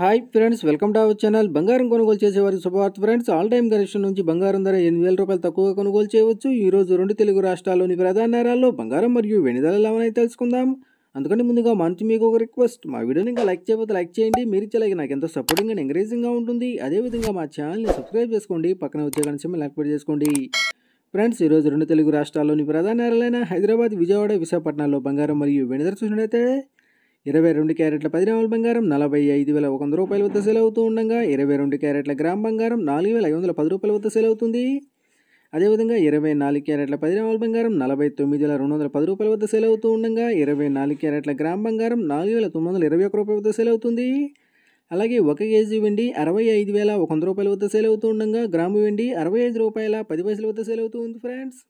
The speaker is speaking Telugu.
hi friends welcome to our channel బంగారం కొనుగోలు చేసేవారికి శుభవార్త ఫ్రెండ్స్ ఆల్ టైమ్ కనెక్షన్ నుంచి బంగారం ధర ఎనిమిది వేల రూపాయలు తక్కువగా కొనుగోలు చేయవచ్చు ఈరోజు రెండు తెలుగు రాష్ట్రాల్లోని ప్రధాన నేరాల్లో బంగారం మరియు వెండి ధరలు ఏమైనా తెలుసుకుందాం అందుకని ముందుగా మంచి మీకు ఒక రిక్వెస్ట్ మా వీడియోని ఇంకా లైక్ చేయబోతే లైక్ చేయండి మీరు ఇచ్చేలాగే నాకు ఎంతో సపోర్టింగ్ అండ్ ఎంకరేజింగ్గా ఉంటుంది అదేవిధంగా మా ఛానల్ని సబ్స్క్రైబ్ చేసుకోండి పక్కన వచ్చే కనీసం యాక్టివేట్ చేసుకోండి ఫ్రెండ్స్ ఈరోజు రెండు తెలుగు రాష్ట్రాల్లోని ప్రధాన నేరాలైన హైదరాబాద్ విజయవాడ విశాఖపట్నంలో బంగారం మరియు వెండి ధర చూసినట్లయితే ఇరవై రెండు క్యారెట్ల పది గ్రాముల బంగారం నలభై ఐదు వేల ఒక వంద రూపాయల వద్ద సెల్ అవుతూ ఉండగా ఇరవై రెండు క్యారెట్ల గ్రామ్ బంగారం నాలుగు వేల ఐదు వందల పది రూపాయల వద్ద సెల్ అవుతుంది అదేవిధంగా ఇరవై నాలుగు క్యారెట్ల పది గ్రాముల బంగారం నలభై తొమ్మిది వేల రెండు వందల పది రూపాయల వద్ద సెల్ అవుతూ ఉండగా ఇరవై నాలుగు క్యారెట్ల గ్రామ్ బంగారం నాలుగు వేల తొమ్మిది వందల ఇరవై ఒక రూపాయల వద్ద సెల్ అవుతుంది అలాగే ఒక కేజీ వెండి అరవై ఐదు వేల ఒక వంద రూపాయల వద్ద సెల్ అవుతూ ఉండగా గ్రాము వెండి అరవై ఐదు రూపాయల పది పైసల వద్ద సెల్ అవుతూ ఉంది ఫ్రెండ్స్